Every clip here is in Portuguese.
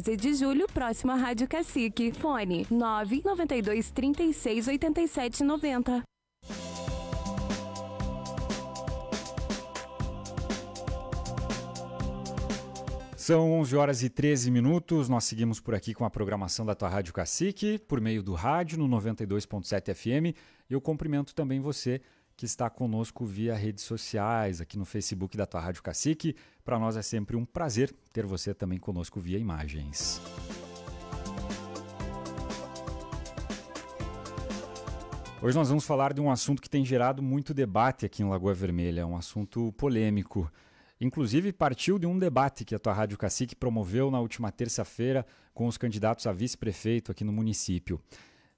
13 de julho, próxima Rádio Cacique. Fone 992 36 87 90. São 11 horas e 13 minutos. Nós seguimos por aqui com a programação da tua Rádio Cacique, por meio do rádio no 92.7 FM. Eu cumprimento também você que está conosco via redes sociais, aqui no Facebook da tua Rádio Cacique. Para nós é sempre um prazer ter você também conosco via imagens. Hoje nós vamos falar de um assunto que tem gerado muito debate aqui em Lagoa Vermelha, um assunto polêmico. Inclusive, partiu de um debate que a tua Rádio Cacique promoveu na última terça-feira com os candidatos a vice-prefeito aqui no município.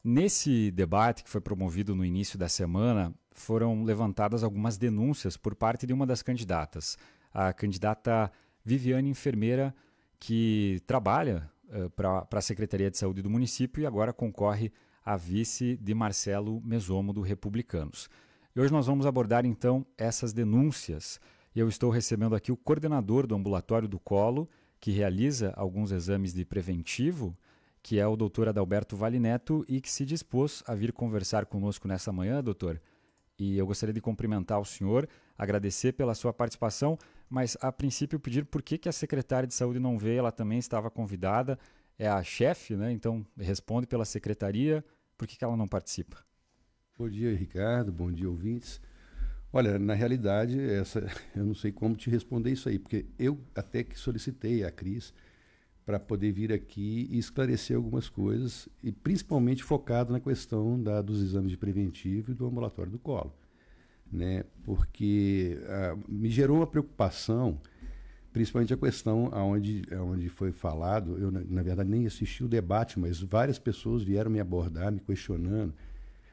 Nesse debate que foi promovido no início da semana, foram levantadas algumas denúncias por parte de uma das candidatas, a candidata Viviane Enfermeira, que trabalha uh, eh, para a Secretaria de Saúde do município e agora concorre a vice de Marcelo Mesomo do Republicanos. E hoje nós vamos abordar então essas denúncias. Eu estou recebendo aqui o coordenador do ambulatório do Colo, que realiza alguns exames de preventivo que é o doutor Adalberto Valineto e que se dispôs a vir conversar conosco nessa manhã, doutor. E eu gostaria de cumprimentar o senhor, agradecer pela sua participação, mas a princípio pedir por que, que a secretária de saúde não veio, ela também estava convidada, é a chefe, né? Então responde pela secretaria, por que, que ela não participa? Bom dia, Ricardo, bom dia, ouvintes. Olha, na realidade, essa, eu não sei como te responder isso aí, porque eu até que solicitei a Cris para poder vir aqui e esclarecer algumas coisas, e principalmente focado na questão da, dos exames de preventivo e do ambulatório do colo. Né? Porque ah, me gerou uma preocupação, principalmente a questão aonde, aonde foi falado, eu na, na verdade nem assisti o debate, mas várias pessoas vieram me abordar, me questionando,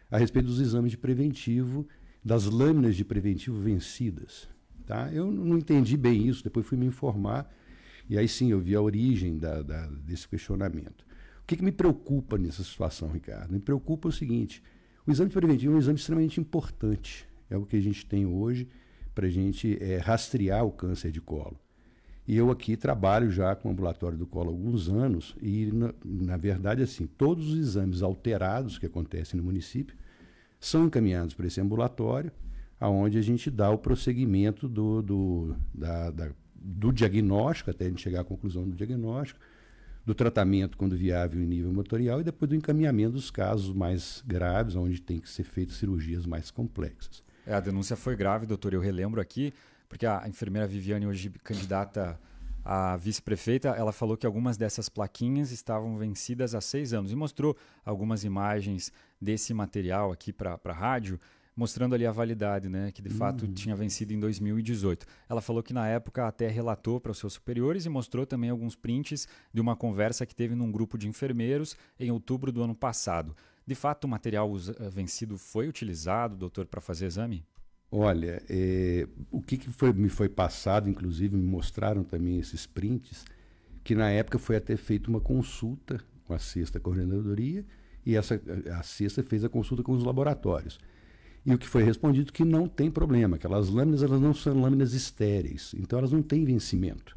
a respeito dos exames de preventivo, das lâminas de preventivo vencidas. Tá? Eu não entendi bem isso, depois fui me informar, e aí sim eu vi a origem da, da, desse questionamento. O que, que me preocupa nessa situação, Ricardo? Me preocupa o seguinte: o exame preventivo é um exame extremamente importante. É o que a gente tem hoje para a gente é, rastrear o câncer de colo. E eu aqui trabalho já com o ambulatório do colo há alguns anos e, na, na, verdade, assim, todos os exames alterados que acontecem no município são encaminhados para esse ambulatório, aonde a gente dá o prosseguimento do, do da, da do diagnóstico, até a gente chegar à conclusão do diagnóstico, do tratamento quando viável em nível motorial e depois do encaminhamento dos casos mais graves, onde tem que ser feitas cirurgias mais complexas. É, a denúncia foi grave, doutor, eu relembro aqui, porque a enfermeira Viviane, hoje candidata a vice-prefeita, ela falou que algumas dessas plaquinhas estavam vencidas há seis anos e mostrou algumas imagens desse material aqui para a rádio mostrando ali a validade, né, que de uhum. fato tinha vencido em 2018. Ela falou que na época até relatou para os seus superiores e mostrou também alguns prints de uma conversa que teve num grupo de enfermeiros em outubro do ano passado. De fato, o material eh, vencido foi utilizado, doutor, para fazer exame? Olha, eh, o que, que foi, me foi passado, inclusive me mostraram também esses prints, que na época foi até feita uma consulta com a sexta coordenadoria e essa a sexta fez a consulta com os laboratórios. E o que foi respondido que não tem problema, aquelas lâminas elas não são lâminas estéreis, então elas não têm vencimento.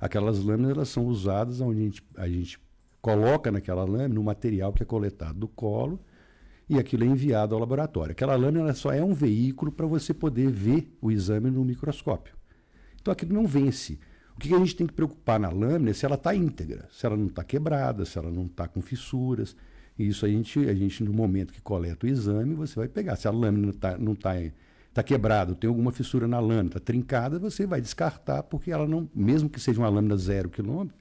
Aquelas lâminas elas são usadas onde a gente, a gente coloca naquela lâmina o material que é coletado do colo e aquilo é enviado ao laboratório. Aquela lâmina ela só é um veículo para você poder ver o exame no microscópio. Então aquilo não vence. O que a gente tem que preocupar na lâmina é se ela está íntegra, se ela não está quebrada, se ela não está com fissuras. E isso a gente, a gente, no momento que coleta o exame, você vai pegar. Se a lâmina tá, não está tá, tá quebrada, tem alguma fissura na lâmina, está trincada, você vai descartar, porque ela não, mesmo que seja uma lâmina zero quilômetro,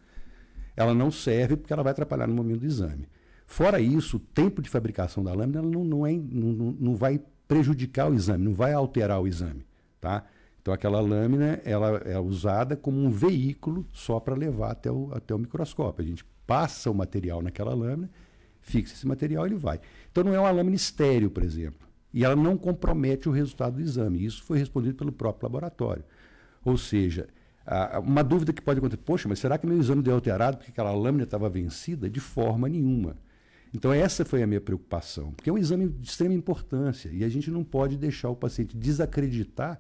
ela não serve porque ela vai atrapalhar no momento do exame. Fora isso, o tempo de fabricação da lâmina não, não, é, não, não vai prejudicar o exame, não vai alterar o exame. Tá? Então aquela lâmina ela é usada como um veículo só para levar até o, até o microscópio. A gente passa o material naquela lâmina fixa esse material ele vai. Então não é uma lâmina estéreo, por exemplo. E ela não compromete o resultado do exame. Isso foi respondido pelo próprio laboratório. Ou seja, uma dúvida que pode acontecer, poxa, mas será que meu exame deu alterado porque aquela lâmina estava vencida? De forma nenhuma. Então essa foi a minha preocupação, porque é um exame de extrema importância e a gente não pode deixar o paciente desacreditar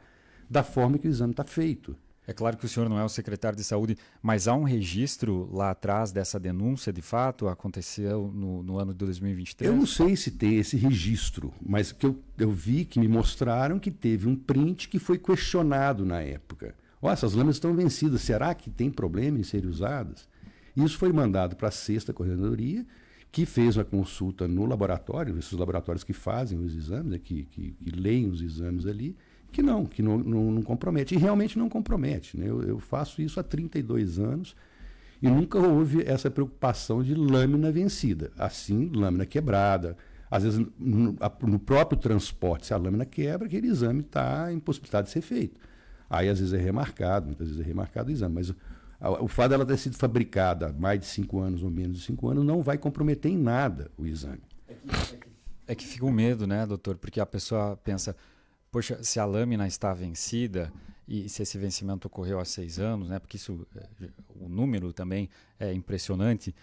da forma que o exame está feito. É claro que o senhor não é o secretário de saúde, mas há um registro lá atrás dessa denúncia, de fato, aconteceu no, no ano de 2023? Eu não sei se tem esse registro, mas que eu, eu vi que me mostraram que teve um print que foi questionado na época. Ó, oh, essas lâminas estão vencidas, será que tem problema em serem usadas? Isso foi mandado para a sexta coordenadoria, que fez uma consulta no laboratório, esses laboratórios que fazem os exames, né, que, que, que leem os exames ali, que não, que não, não, não compromete. E realmente não compromete. Né? Eu, eu, faço isso há 32 anos e nunca houve essa preocupação de lâmina vencida. Assim, lâmina quebrada. Às vezes, no, no próprio transporte, se a lâmina quebra, aquele exame está impossibilitado de ser feito. Aí, às vezes, é remarcado, muitas vezes é remarcado o exame. Mas o fato dela ter sido fabricada há mais de cinco anos ou menos de cinco anos não vai comprometer em nada o exame. É que, é que, é que fica o um medo, né, doutor? Porque a pessoa pensa, poxa, se a lâmina está vencida e se esse vencimento ocorreu há seis anos, né? Porque isso, eh, o número também é impressionante.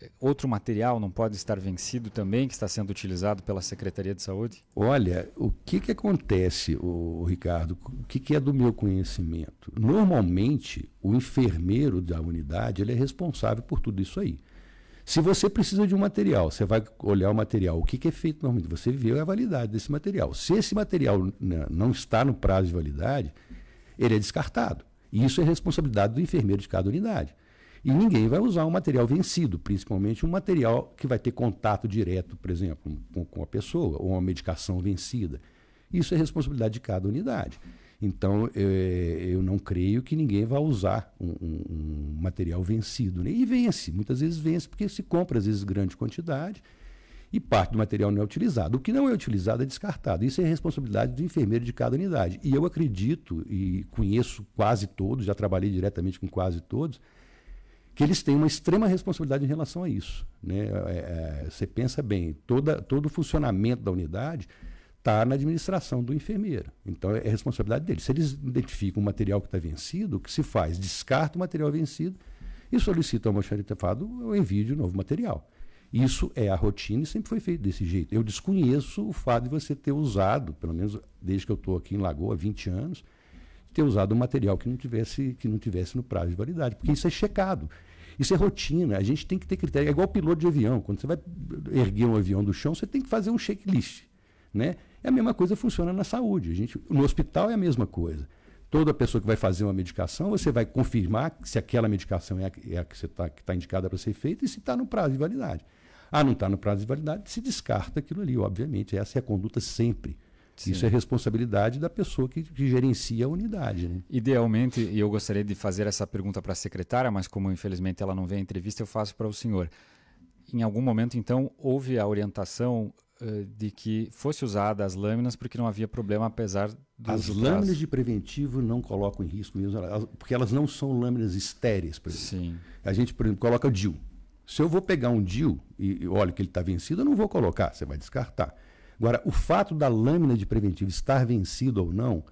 Eh, outro material não pode estar vencido também que está sendo utilizado pela Secretaria de Saúde? Olha, o que, que acontece, o Ricardo? O que, que é do meu conhecimento? Normalmente, o enfermeiro da unidade ele é responsável por tudo isso aí. Se você precisa de um material, você vai olhar o material, o que, que é feito normalmente? Você vê a validade desse material. Se esse material né, não está no prazo de validade, ele é descartado. E isso é responsabilidade do enfermeiro de cada unidade. E ninguém vai usar um material vencido, principalmente um material que vai ter contato direto, por exemplo, com, com a pessoa, ou uma medicação vencida. Isso é responsabilidade de cada unidade. Então, eu, eh, eu não creio que ninguém vá usar um, um, um material vencido. Né? E vence, muitas vezes vence, porque se compra, às vezes, grande quantidade e parte do material não é utilizado. O que não é utilizado é descartado. Isso é responsabilidade do enfermeiro de cada unidade. E eu acredito, e conheço quase todos, já trabalhei diretamente com quase todos, que eles têm uma extrema responsabilidade em relação a isso. Né? É, é, você pensa bem, toda, todo o funcionamento da unidade está na administração do enfermeiro. Então é, é responsabilidade dele. Se eles identificam o material que está vencido, o que se faz? Descarta o material vencido e solicita ao almoxarifado o envio de novo material. Isso é a rotina e sempre foi feito desse jeito. Eu desconheço o fato de você ter usado, pelo menos desde que eu estou aqui em Lagoa, 20 anos, ter usado um material que não tivesse que não tivesse no prazo de validade, porque isso é checado. Isso é rotina, a gente tem que ter critério. É igual piloto de avião, quando você vai erguer um avião do chão, você tem que fazer um checklist, né? É a mesma coisa funciona na saúde. A gente, no hospital é a mesma coisa. Toda pessoa que vai fazer uma medicação, você vai confirmar se aquela medicação é a, é a que está tá indicada para ser feita e se está no prazo de validade. Ah, não está no prazo de validade, se descarta aquilo ali, obviamente. Essa é a conduta sempre. Sim. Isso é responsabilidade da pessoa que, que gerencia a unidade. Né? Idealmente, e eu gostaria de fazer essa pergunta para a secretária, mas como infelizmente ela não vê a entrevista, eu faço para o senhor. Em algum momento, então, houve a orientação eh, de que fosse usada as lâminas porque não havia problema apesar do As lâminas de preventivo não colocam em risco mesmo, porque elas não são lâminas estéreis, por exemplo. Sim. A gente, por exemplo, coloca o DIL. Se eu vou pegar um DIL e, e olha que ele está vencido, eu não vou colocar, você vai descartar. Agora, o fato da lâmina de preventivo estar vencida ou não,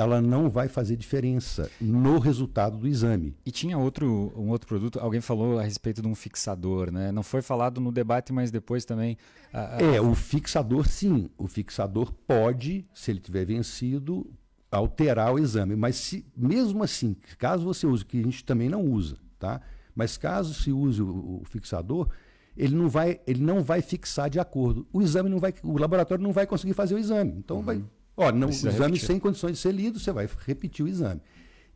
ela não vai fazer diferença no resultado do exame. E tinha outro, um outro produto, alguém falou a respeito de um fixador, né? Não foi falado no debate, mas depois também. A, a... É, o fixador sim. O fixador pode, se ele tiver vencido, alterar o exame. Mas se, mesmo assim, caso você use, que a gente também não usa, tá? Mas caso se use o, o fixador, ele não vai, ele não vai fixar de acordo. O exame não vai, o laboratório não vai conseguir fazer o exame. Então uhum. vai Ó, não, o exame repetir. sem condições de ser lido, você vai repetir o exame.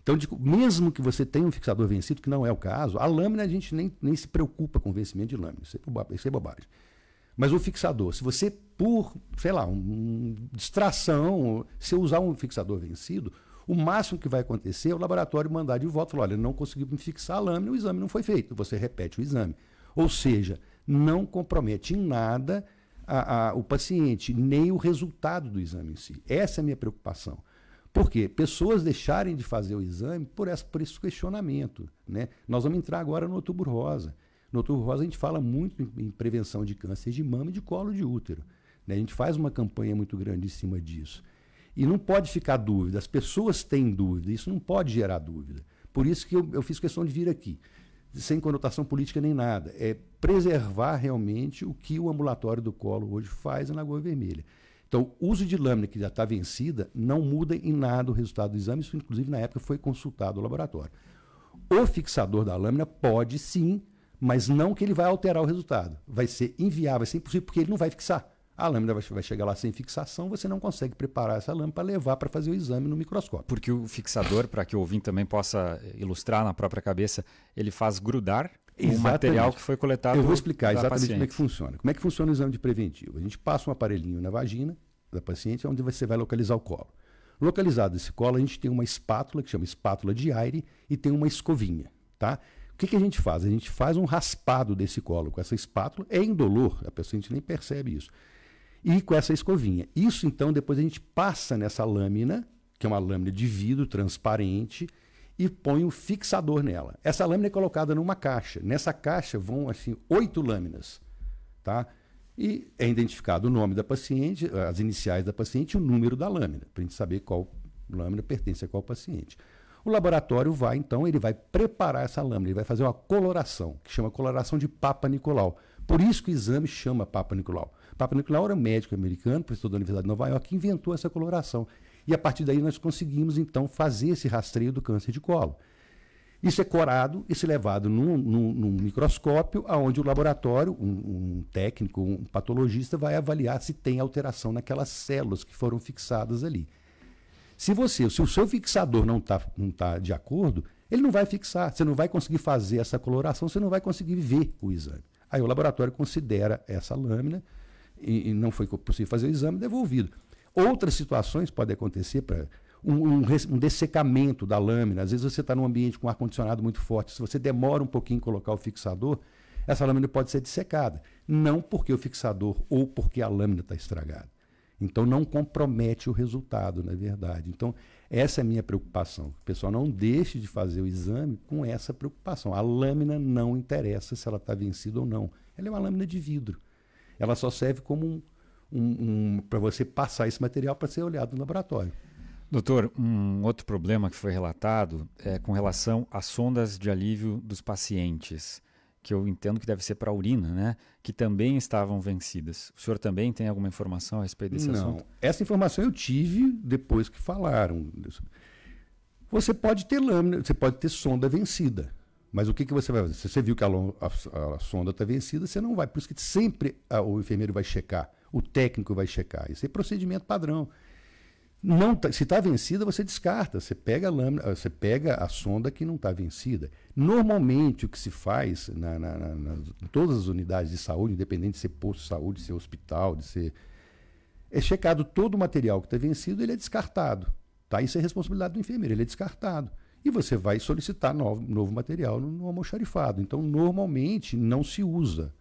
Então, mesmo que você tenha um fixador vencido, que não é o caso, a lâmina a gente nem, nem se preocupa com o vencimento de lâmina. Isso é, bobagem, isso é bobagem. Mas o fixador, se você, por, sei lá, um, um, distração, se usar um fixador vencido, o máximo que vai acontecer é o laboratório mandar de volta falar: olha, não consegui me fixar a lâmina, o exame não foi feito. Você repete o exame. Ou seja, não compromete em nada a, a, o paciente, nem o resultado do exame em si. Essa é a minha preocupação. Por quê? Pessoas deixarem de fazer o exame por, essa, por esse questionamento. Né? Nós vamos entrar agora no outubro rosa. No outubro rosa a gente fala muito em, em prevenção de câncer de mama e de colo de útero. Né? A gente faz uma campanha muito grande em cima disso. E não pode ficar dúvida, as pessoas têm dúvida, isso não pode gerar dúvida. Por isso que eu, eu fiz questão de vir aqui sem conotação política nem nada. É preservar realmente o que o ambulatório do colo hoje faz na Lagoa Vermelha. Então, o uso de lâmina que já está vencida não muda em nada o resultado do exame, isso inclusive na época foi consultado o laboratório. O fixador da lâmina pode sim, mas não que ele vai alterar o resultado. Vai ser inviável, vai ser impossível, porque ele não vai fixar. A lâmina vai, chegar lá sem fixação, você não consegue preparar essa lâmina para levar para fazer o exame no microscópio. Porque o fixador, para que o ouvinte também possa eh, ilustrar na própria cabeça, ele faz grudar exatamente. o material que foi coletado. Eu vou explicar exatamente paciente. como é que funciona. Como é que funciona o exame de preventivo? A gente passa um aparelhinho na vagina da paciente, onde você vai localizar o colo. Localizado esse colo, a gente tem uma espátula, que chama espátula de aire, e tem uma escovinha, tá? O que, que, a gente faz? A gente faz um raspado desse colo com essa espátula, é indolor, a paciente nem percebe isso e com essa escovinha. Isso então depois a gente passa nessa lâmina, que é uma lâmina de vidro transparente, e põe um fixador nela. Essa lâmina é colocada numa caixa. Nessa caixa vão assim oito lâminas, tá? E é identificado o nome da paciente, as iniciais da paciente e o número da lâmina, para a gente saber qual lâmina pertence a qual paciente. O laboratório vai, então, ele vai preparar essa lâmina, ele vai fazer uma coloração, que chama coloração de Papa Nicolau. Por isso que o exame chama Papa Nicolau. Papa Nicolau era um médico americano, professor da Universidade de Nova York, que inventou essa coloração. E a partir daí nós conseguimos, então, fazer esse rastreio do câncer de colo. Isso é corado, isso é levado num, num, num microscópio, aonde o laboratório, um, um, técnico, um patologista, vai avaliar se tem alteração naquelas células que foram fixadas ali. Se você, se o seu fixador não está não tá de acordo, ele não vai fixar, você não vai conseguir fazer essa coloração, você não vai conseguir ver o exame. Aí o laboratório considera essa lâmina e, e não foi possível fazer o exame, devolvido. Outras situações podem acontecer para um, um, um, dessecamento da lâmina. Às vezes você está num ambiente com ar-condicionado muito forte, se você demora um pouquinho em colocar o fixador, essa lâmina pode ser dessecada. Não porque o fixador ou porque a lâmina está estragada. Então não compromete o resultado, na é verdade. Então, essa é a minha preocupação. O pessoal não deixe de fazer o exame com essa preocupação. A lâmina não interessa se ela está vencida ou não. Ela é uma lâmina de vidro. Ela só serve como um, um, um para você passar esse material para ser olhado no laboratório. Doutor, um outro problema que foi relatado é com relação às sondas de alívio dos pacientes que eu entendo que deve ser para a urina, né? Que também estavam vencidas. O senhor também tem alguma informação a respeito desse Não. assunto? Essa informação eu tive depois que falaram. Você pode ter lâmina, você pode ter sonda vencida. Mas o que, que você vai fazer? Se você viu que a, a, a sonda está vencida, você não vai. Por isso que sempre a, o enfermeiro vai checar, o técnico vai checar. Isso é procedimento padrão. Não, tá, se está vencida, você descarta, você pega a lâmina, você pega a sonda que não está vencida. Normalmente o que se faz na, na, na, na, em todas as unidades de saúde, independente de ser posto de saúde, de ser hospital, de ser. É checado todo o material que está vencido, ele é descartado. Tá? Isso é responsabilidade do enfermeiro, ele é descartado. E você vai solicitar novo, novo material no, no almoxarifado. Então, normalmente, não se usa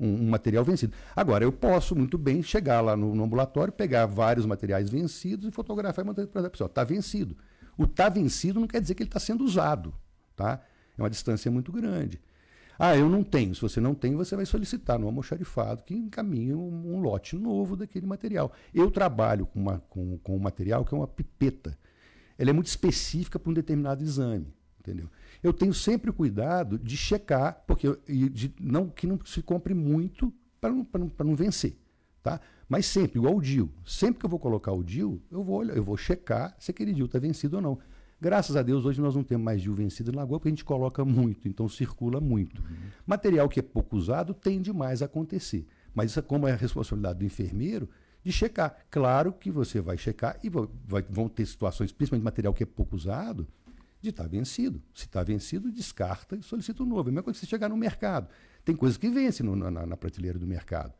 um, um, material vencido. Agora, eu posso muito bem chegar lá no, no ambulatório, pegar vários materiais vencidos e fotografar e mandar para a pessoa. Está vencido. O está vencido não quer dizer que ele está sendo usado. Tá? É uma distância muito grande. Ah, eu não tenho. Se você não tem, você vai solicitar no almoxarifado que encaminhe um, um lote novo daquele material. Eu trabalho com, uma, com, com um material que é uma pipeta. Ela é muito específica para um determinado exame entendeu? Eu tenho sempre cuidado de checar, porque e de não que não se compre muito para não, não, não vencer, tá? Mas sempre, igual o DIL, sempre que eu vou colocar o DIL, eu vou olhar, eu vou checar se aquele DIL está vencido ou não. Graças a Deus, hoje nós não temos mais DIL vencido na Lagoa, porque a gente coloca muito, então circula muito. Uhum. Material que é pouco usado tende mais a acontecer. Mas isso, como é a responsabilidade do enfermeiro, de checar. Claro que você vai checar e vai, vão ter situações, principalmente material que é pouco usado, de estar tá vencido. Se está vencido, descarta e solicita um novo. É quando você chegar no mercado. Tem coisas que vence no, na, na, prateleira do mercado,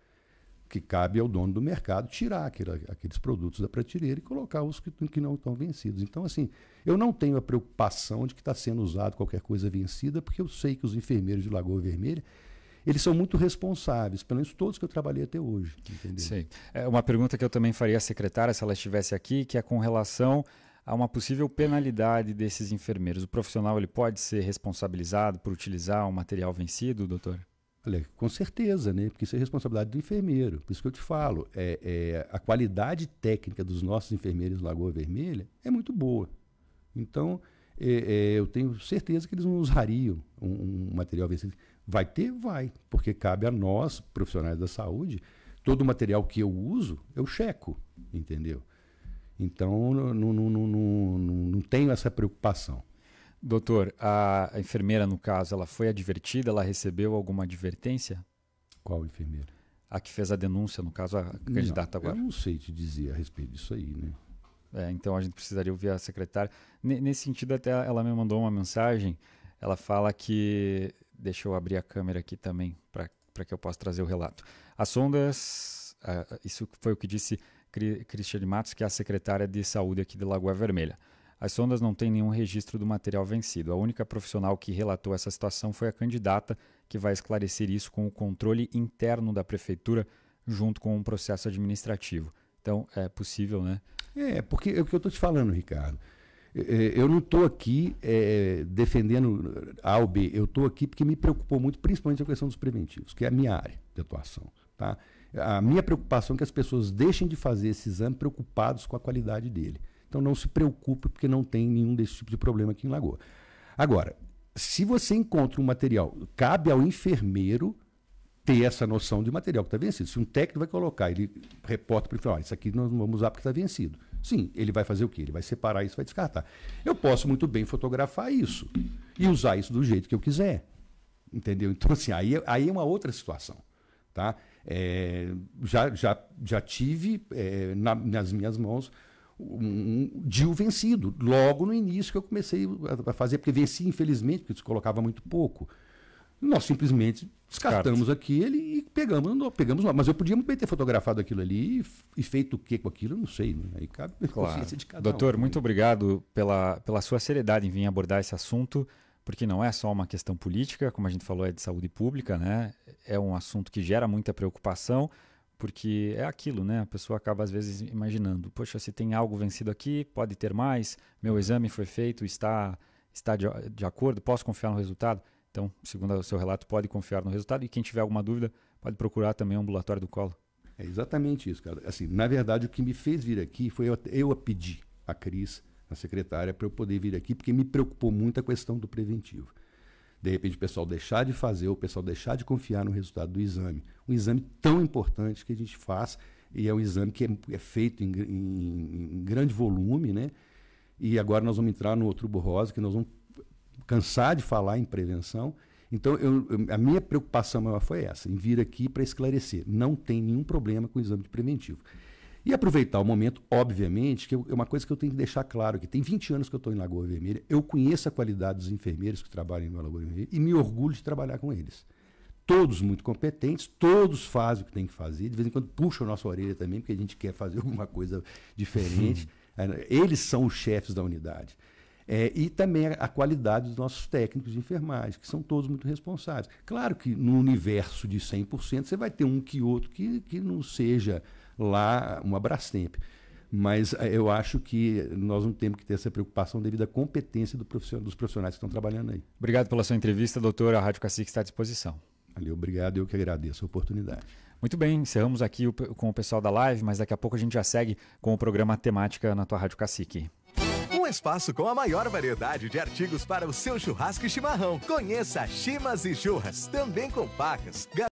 que cabe ao dono do mercado tirar aquele, aqueles produtos da prateleira e colocar os que, que não estão vencidos. Então, assim, eu não tenho a preocupação de que está sendo usado qualquer coisa vencida, porque eu sei que os enfermeiros de Lagoa Vermelha eles são muito responsáveis, pelo menos todos que eu trabalhei até hoje. Entendeu? Sim. É uma pergunta que eu também faria à secretária, se ela estivesse aqui, que é com relação a uma possível penalidade desses enfermeiros. O profissional ele pode ser responsabilizado por utilizar um material vencido, doutor? Olha, com certeza, né? Porque isso é responsabilidade do enfermeiro. Por isso que eu te falo, é, é, a qualidade técnica dos nossos enfermeiros Lagoa Vermelha é muito boa. Então, é, é, eu tenho certeza que eles não usariam um, um, material vencido. Vai ter? Vai, porque cabe a nós, profissionais da saúde, todo o material que eu uso, eu checo, entendeu? Então, não, não, não, não, tenho essa preocupação. Doutor, a enfermeira, no caso, ela foi advertida? Ela recebeu alguma advertência? Qual enfermeira? A que fez a denúncia, no caso, a candidata agora. Eu não sei te dizer a respeito disso aí, né? É, então a gente precisaria ouvir a secretária. N nesse sentido, até ela me mandou uma mensagem. Ela fala que. Deixa eu abrir a câmera aqui também para que eu possa trazer o relato. As sondas. Uh, isso foi o que disse Cristiane Matos, que é a secretária de saúde aqui de Lagoa Vermelha. As sondas não têm nenhum registro do material vencido. A única profissional que relatou essa situação foi a candidata, que vai esclarecer isso com o controle interno da prefeitura, junto com um processo administrativo. Então, é possível, né? É, porque é o que eu estou te falando, Ricardo. É, é, eu não estou aqui é, defendendo A ou B, eu estou aqui porque me preocupou muito, principalmente a questão dos preventivos, que é a minha área de atuação. Tá? A minha preocupação é que as pessoas deixem de fazer esse exame preocupados com a qualidade dele. Então não se preocupe, porque não tem nenhum desse tipo de problema aqui em Lagoa. Agora, se você encontra um material, cabe ao enfermeiro ter essa noção de material que está vencido. Se um técnico vai colocar, ele reporta para o enfermeiro, ah, isso aqui nós não vamos usar porque está vencido. Sim, ele vai fazer o quê? Ele vai separar isso, vai descartar. Eu posso muito bem fotografar isso e usar isso do jeito que eu quiser. Entendeu? Então, assim, aí, é, aí é uma outra situação. Tá? É, já, já, já tive é, na, nas minhas mãos um, um DIL vencido, logo no início que eu comecei a, a fazer, porque venci, infelizmente, porque se colocava muito pouco. Nós simplesmente descartamos aquele e pegamos, pegamos lá. Mas eu podia muito bem ter fotografado aquilo ali e, e feito o que com aquilo, eu não sei. Né? Aí cabe claro. consciência de cada Doutor, um. muito né? obrigado pela, pela sua seriedade em vir abordar esse assunto porque não é só uma questão política, como a gente falou, é de saúde pública, né? É um assunto que gera muita preocupação, porque é aquilo, né? A pessoa acaba às vezes imaginando, poxa, se tem algo vencido aqui, pode ter mais, meu uhum. exame foi feito, está está de, de acordo, posso confiar no resultado? Então, segundo o seu relato, pode confiar no resultado e quem tiver alguma dúvida, pode procurar também o ambulatório do colo. É exatamente isso, cara. Assim, na verdade, o que me fez vir aqui foi eu, eu a pedir a Cris na secretária para eu poder vir aqui, porque me preocupou muito a questão do preventivo. De repente, o pessoal deixar de fazer, o pessoal deixar de confiar no resultado do exame. Um exame tão importante que a gente faz e é um exame que é, é feito em, em, em, grande volume, né? E agora nós vamos entrar no outro borrose, que nós vamos cansar de falar em prevenção. Então, eu, eu, a minha preocupação maior foi essa, em vir aqui para esclarecer. Não tem nenhum problema com o exame de preventivo. E aproveitar o momento, obviamente, que é uma coisa que eu tenho que deixar claro, que tem 20 anos que eu estou em Lagoa Vermelha, eu conheço a qualidade dos enfermeiros que trabalham em Lagoa Vermelha e me orgulho de trabalhar com eles. Todos muito competentes, todos fazem o que tem que fazer, de vez em quando puxam a nossa orelha também, porque a gente quer fazer alguma coisa diferente. É, eles são os chefes da unidade. É, e também a qualidade dos nossos técnicos de enfermagem, que são todos muito responsáveis. Claro que no universo de 100%, você vai ter um que outro que, que não seja lá um abraço sempre, Mas eh, eu acho que nós não temos que ter essa preocupação devido à competência do profissional, dos profissionais que estão trabalhando aí. Obrigado pela sua entrevista, doutor. A Rádio Cacique está à disposição. Valeu, obrigado. Eu que agradeço a oportunidade. Muito bem, encerramos aqui com o pessoal da live, mas daqui a pouco a gente já segue com o programa Temática na tua Rádio Cacique. Um espaço com a maior variedade de artigos para o seu churrasco e chimarrão. Conheça Chimas e Churras, também com facas.